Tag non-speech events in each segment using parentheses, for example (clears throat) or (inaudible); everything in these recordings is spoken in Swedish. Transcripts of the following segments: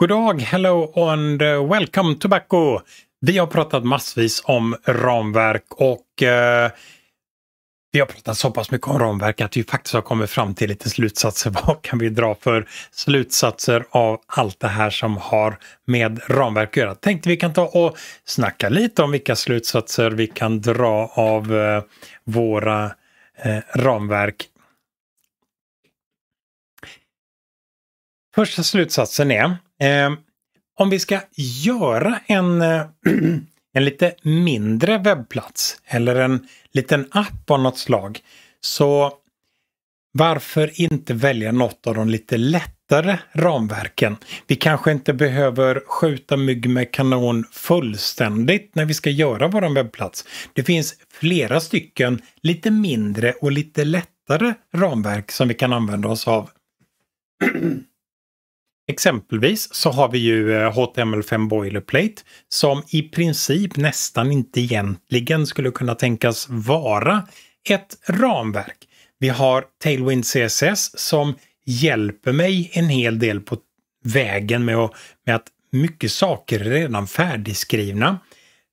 God dag, hello and eh, welcome tobacco! Vi har pratat massvis om ramverk och eh, vi har pratat så pass mycket om ramverk att vi faktiskt har kommit fram till lite slutsatser. (laughs) Vad kan vi dra för slutsatser av allt det här som har med ramverk att göra? Tänkte vi kan ta och snacka lite om vilka slutsatser vi kan dra av eh, våra eh, ramverk. Första slutsatsen är eh, om vi ska göra en, eh, (clears throat) en lite mindre webbplats eller en liten app av något slag så varför inte välja något av de lite lättare ramverken? Vi kanske inte behöver skjuta mygg med kanon fullständigt när vi ska göra vår webbplats. Det finns flera stycken lite mindre och lite lättare ramverk som vi kan använda oss av. (clears throat) Exempelvis så har vi ju HTML5 eh, Boilerplate som i princip nästan inte egentligen skulle kunna tänkas vara ett ramverk. Vi har Tailwind CSS som hjälper mig en hel del på vägen med att, med att mycket saker är redan färdigskrivna.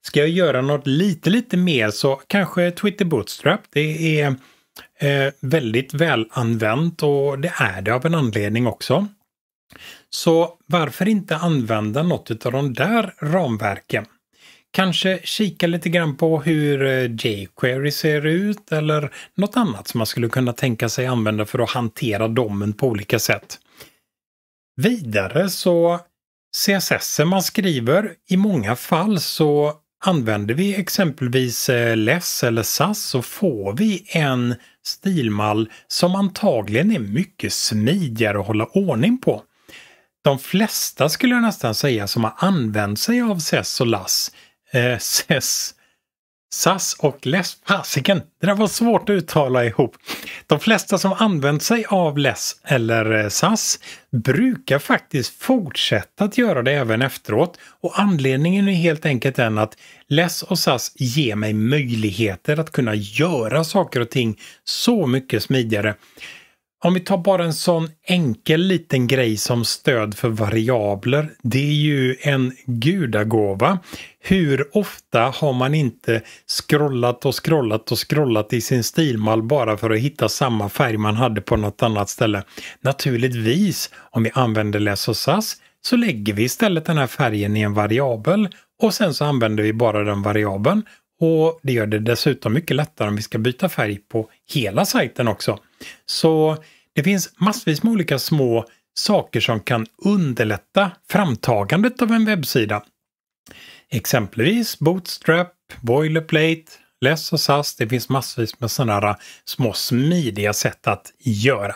Ska jag göra något lite, lite mer så kanske Twitter Bootstrap. Det är eh, väldigt välanvänt och det är det av en anledning också. Så varför inte använda något av de där ramverken? Kanske kika lite grann på hur eh, jQuery ser ut eller något annat som man skulle kunna tänka sig använda för att hantera domen på olika sätt. Vidare så CSS man skriver, i många fall så använder vi exempelvis eh, less eller SAS så får vi en stilmall som antagligen är mycket smidigare att hålla ordning på de flesta skulle jag nästan säga som har använt sig av SES och LASS, eh, SES, (laughs) SAS och LESS, fasiken, det där var svårt att uttala ihop. De flesta som använt sig av LESS eller eh, SAS brukar faktiskt fortsätta att göra det även efteråt och anledningen är helt enkelt den att LESS och SAS ger mig möjligheter att kunna göra saker och ting så mycket smidigare. Om vi tar bara en sån enkel liten grej som stöd för variabler. Det är ju en gudagåva. Hur ofta har man inte scrollat och scrollat och scrollat i sin stilmall bara för att hitta samma färg man hade på något annat ställe? Naturligtvis, om vi använder läs och SAS så lägger vi istället den här färgen i en variabel och sen så använder vi bara den variabeln och det gör det dessutom mycket lättare om vi ska byta färg på hela sajten också. Så det finns massvis med olika små saker som kan underlätta framtagandet av en webbsida. Exempelvis Bootstrap, Boilerplate, Less och SAS. Det finns massvis med sådana små smidiga sätt att göra.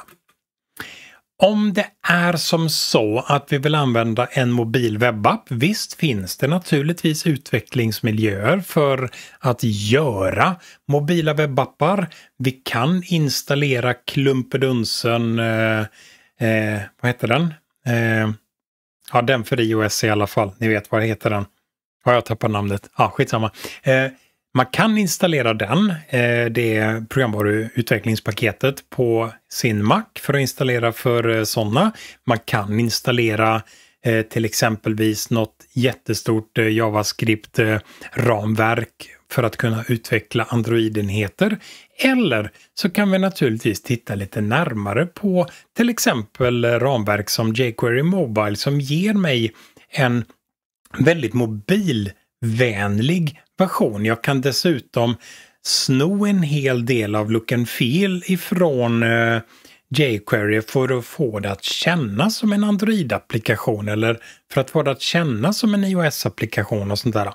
Om det är som så att vi vill använda en mobil webbapp, visst finns det naturligtvis utvecklingsmiljöer för att göra mobila webbappar. Vi kan installera klumpedunsen, eh, eh, vad heter den? Eh, ja, den för iOS i alla fall. Ni vet vad heter den? Har jag tappat namnet? Ja, ah, skitsamma. Eh, man kan installera den, eh, det programvaruutvecklingspaketet på sin Mac för att installera för eh, sådana. Man kan installera eh, till exempelvis något jättestort JavaScript-ramverk för att kunna utveckla Android-enheter. Eller så kan vi naturligtvis titta lite närmare på till exempel ramverk som jQuery Mobile som ger mig en väldigt mobilvänlig version. Jag kan dessutom sno en hel del av look and feel ifrån eh, jQuery för att få det att kännas som en Android-applikation eller för att få det att kännas som en iOS-applikation och sånt där.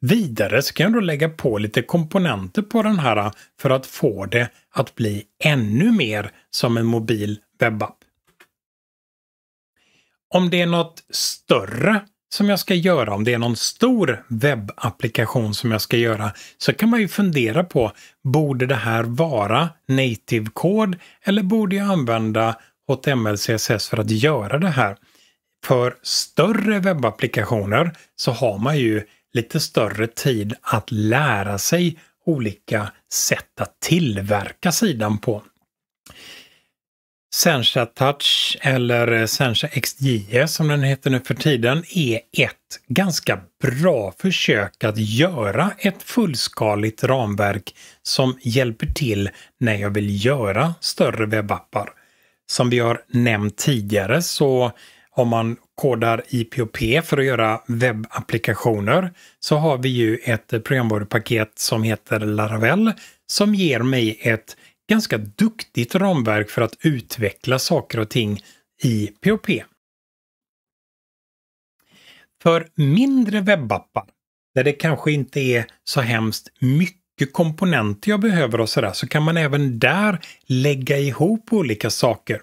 Vidare ska jag då lägga på lite komponenter på den här för att få det att bli ännu mer som en mobil webbapp. Om det är något större som jag ska göra, om det är någon stor webbapplikation som jag ska göra, så kan man ju fundera på, borde det här vara native kod eller borde jag använda HTML CSS för att göra det här? För större webbapplikationer så har man ju lite större tid att lära sig olika sätt att tillverka sidan på. Sensha Touch eller Sensha XJ e, som den heter nu för tiden är ett ganska bra försök att göra ett fullskaligt ramverk som hjälper till när jag vill göra större webbappar. Som vi har nämnt tidigare så om man kodar IPOP för att göra webbapplikationer så har vi ju ett programvarupaket som heter Laravel som ger mig ett ganska duktigt ramverk för att utveckla saker och ting i POP. För mindre webbappar, där det kanske inte är så hemskt mycket komponenter jag behöver och sådär, så kan man även där lägga ihop olika saker.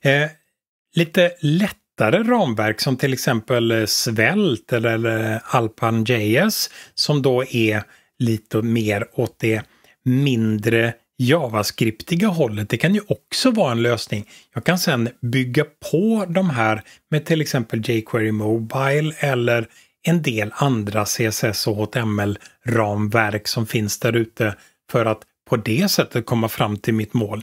Eh, lite lättare ramverk som till exempel eh, Svält eller Alpan.js som då är lite mer åt det mindre JavaScriptiga hållet, det kan ju också vara en lösning. Jag kan sedan bygga på de här med till exempel jQuery Mobile eller en del andra CSS och HTML-ramverk som finns där ute för att på det sättet komma fram till mitt mål.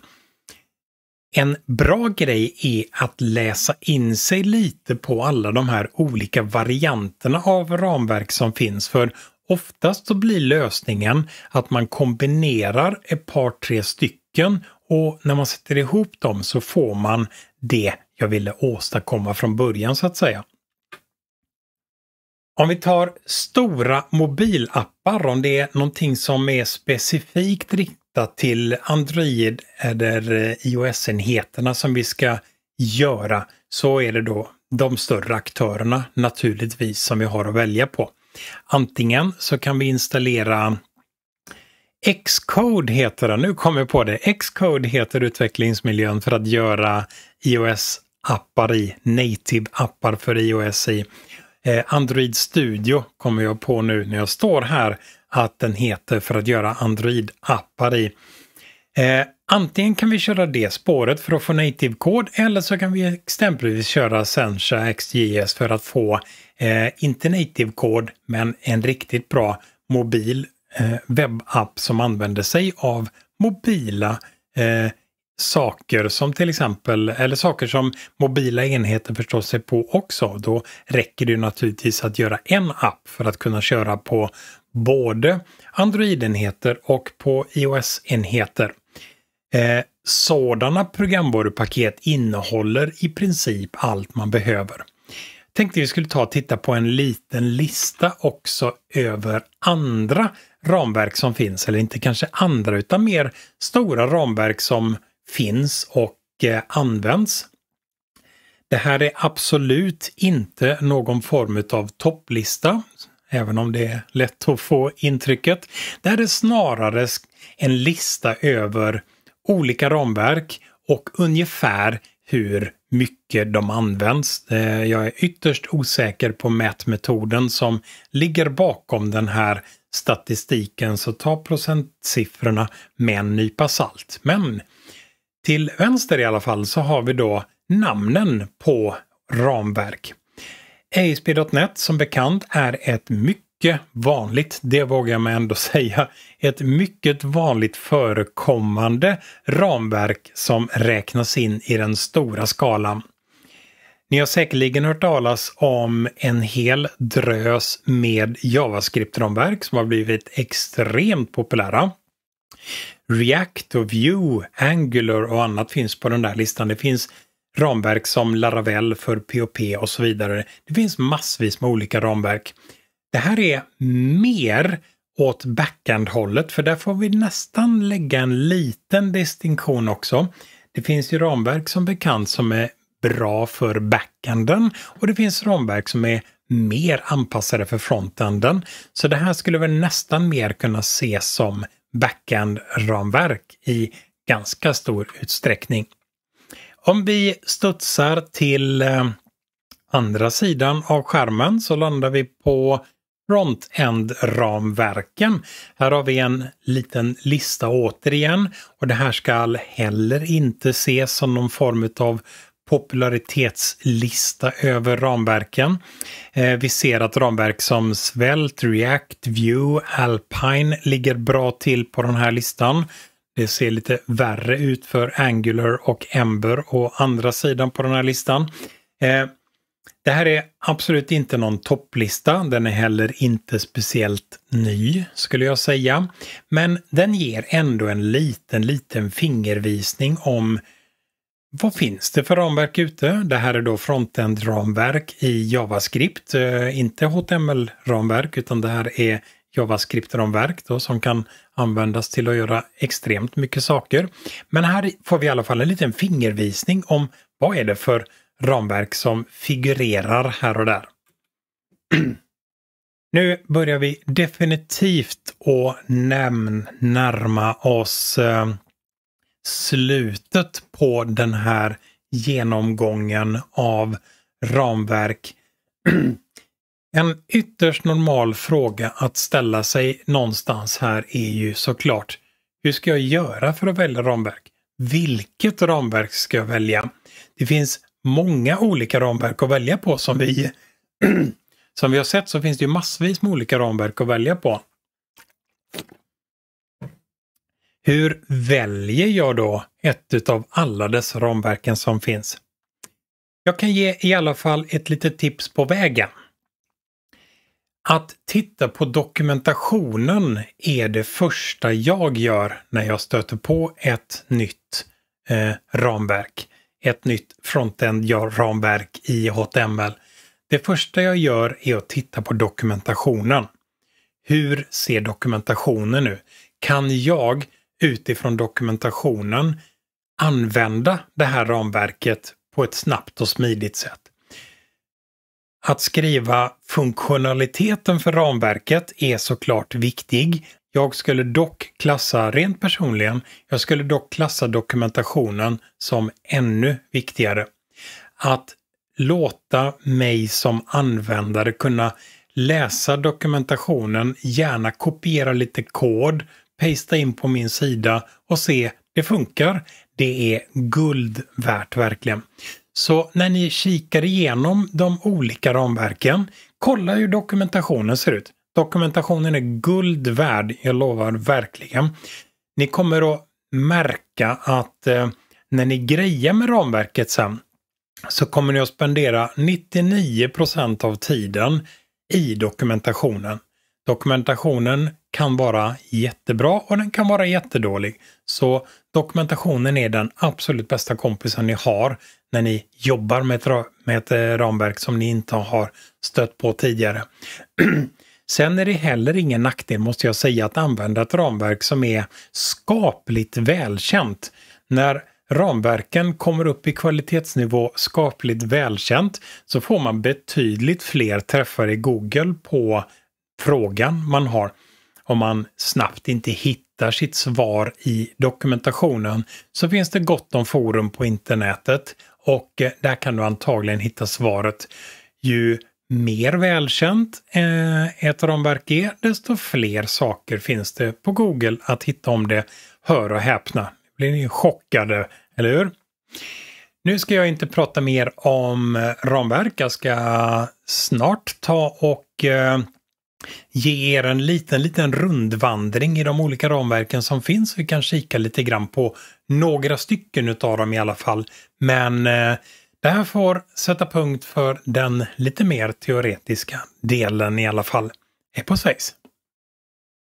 En bra grej är att läsa in sig lite på alla de här olika varianterna av ramverk som finns. För Oftast så blir lösningen att man kombinerar ett par tre stycken och när man sätter ihop dem så får man det jag ville åstadkomma från början så att säga. Om vi tar stora mobilappar, om det är någonting som är specifikt riktat till Android eller iOS-enheterna som vi ska göra, så är det då de större aktörerna naturligtvis som vi har att välja på. Antingen så kan vi installera Xcode heter den, nu kommer jag på det. Xcode heter utvecklingsmiljön för att göra iOS-appar i, native-appar för iOS i. Eh, Android Studio kommer jag på nu när jag står här att den heter för att göra Android-appar i. Eh, antingen kan vi köra det spåret för att få native-kod eller så kan vi exempelvis köra Sensha XJS för att få eh, inte native kod, men en riktigt bra mobil eh, webbapp som använder sig av mobila eh, saker som till exempel, eller saker som mobila enheter förstår sig på också. Då räcker det naturligtvis att göra en app för att kunna köra på både Android-enheter och på iOS-enheter. Eh, sådana programvarupaket innehåller i princip allt man behöver tänkte vi skulle ta och titta på en liten lista också över andra ramverk som finns, eller inte kanske andra utan mer stora ramverk som finns och eh, används. Det här är absolut inte någon form av topplista, även om det är lätt att få intrycket. Det här är snarare en lista över olika ramverk och ungefär hur mycket de används. Eh, jag är ytterst osäker på mätmetoden som ligger bakom den här statistiken, så ta procentsiffrorna med en nypa salt. Men till vänster i alla fall så har vi då namnen på ramverk. ASP.NET som bekant är ett mycket mycket vanligt, det vågar jag mig ändå (laughs) säga, ett mycket vanligt förekommande ramverk som räknas in i den stora skalan. Ni har säkerligen hört talas om en hel drös med JavaScript-ramverk som har blivit extremt populära. React och Vue, Angular och annat finns på den där listan. Det finns ramverk som Laravel för POP och så vidare. Det finns massvis med olika ramverk. Det här är mer åt backend-hållet, för där får vi nästan lägga en liten distinktion också. Det finns ju ramverk som bekant som är bra för backenden och det finns ramverk som är mer anpassade för frontenden. Så det här skulle väl nästan mer kunna ses som backend-ramverk i ganska stor utsträckning. Om vi studsar till eh, andra sidan av skärmen så landar vi på front-end-ramverken. Här har vi en liten lista återigen och det här ska heller inte ses som någon form av popularitetslista över ramverken. Eh, vi ser att ramverk som Svelte, React, Vue, Alpine ligger bra till på den här listan. Det ser lite värre ut för Angular och Ember och andra sidan på den här listan. Eh, det här är absolut inte någon topplista. Den är heller inte speciellt ny skulle jag säga. Men den ger ändå en liten, liten fingervisning om vad finns det för ramverk ute? Det här är då frontend-ramverk i JavaScript, eh, inte HTML-ramverk utan det här är JavaScript-ramverk då som kan användas till att göra extremt mycket saker. Men här får vi i alla fall en liten fingervisning om vad är det för ramverk som figurerar här och där. (clears throat) nu börjar vi definitivt att nämn, närma oss eh, slutet på den här genomgången av ramverk. (clears throat) en ytterst normal fråga att ställa sig någonstans här är ju såklart hur ska jag göra för att välja ramverk? Vilket ramverk ska jag välja? Det finns många olika ramverk att välja på som vi (clears throat) som vi har sett så finns det ju massvis med olika ramverk att välja på. Hur väljer jag då ett utav alla dessa ramverken som finns? Jag kan ge i alla fall ett litet tips på vägen. Att titta på dokumentationen är det första jag gör när jag stöter på ett nytt eh, ramverk ett nytt frontend-ramverk i HTML. Det första jag gör är att titta på dokumentationen. Hur ser dokumentationen ut? Kan jag utifrån dokumentationen använda det här ramverket på ett snabbt och smidigt sätt? Att skriva funktionaliteten för ramverket är såklart viktig. Jag skulle dock klassa, rent personligen, jag skulle dock klassa dokumentationen som ännu viktigare. Att låta mig som användare kunna läsa dokumentationen, gärna kopiera lite kod, pasta in på min sida och se det funkar. Det är guld värt verkligen. Så när ni kikar igenom de olika ramverken, kolla hur dokumentationen ser ut. Dokumentationen är guld värd, jag lovar verkligen. Ni kommer att märka att eh, när ni grejer med ramverket sen så kommer ni att spendera 99 av tiden i dokumentationen. Dokumentationen kan vara jättebra och den kan vara jättedålig. Så dokumentationen är den absolut bästa kompisen ni har när ni jobbar med ett, med ett eh, ramverk som ni inte har stött på tidigare. (clears throat) Sen är det heller ingen nackdel, måste jag säga, att använda ett ramverk som är skapligt välkänt. När ramverken kommer upp i kvalitetsnivå skapligt välkänt så får man betydligt fler träffar i Google på frågan man har. Om man snabbt inte hittar sitt svar i dokumentationen så finns det gott om forum på internetet och eh, där kan du antagligen hitta svaret. Ju mer välkänt eh, ett av de verk är, desto fler saker finns det på Google att hitta om det. Hör och häpna, blir ni chockade, eller hur? Nu ska jag inte prata mer om ramverk. Jag ska snart ta och eh, ge er en liten, liten rundvandring i de olika ramverken som finns. Vi kan kika lite grann på några stycken utav dem i alla fall. Men eh, det här får sätta punkt för den lite mer teoretiska delen i alla fall. Hej på svejs!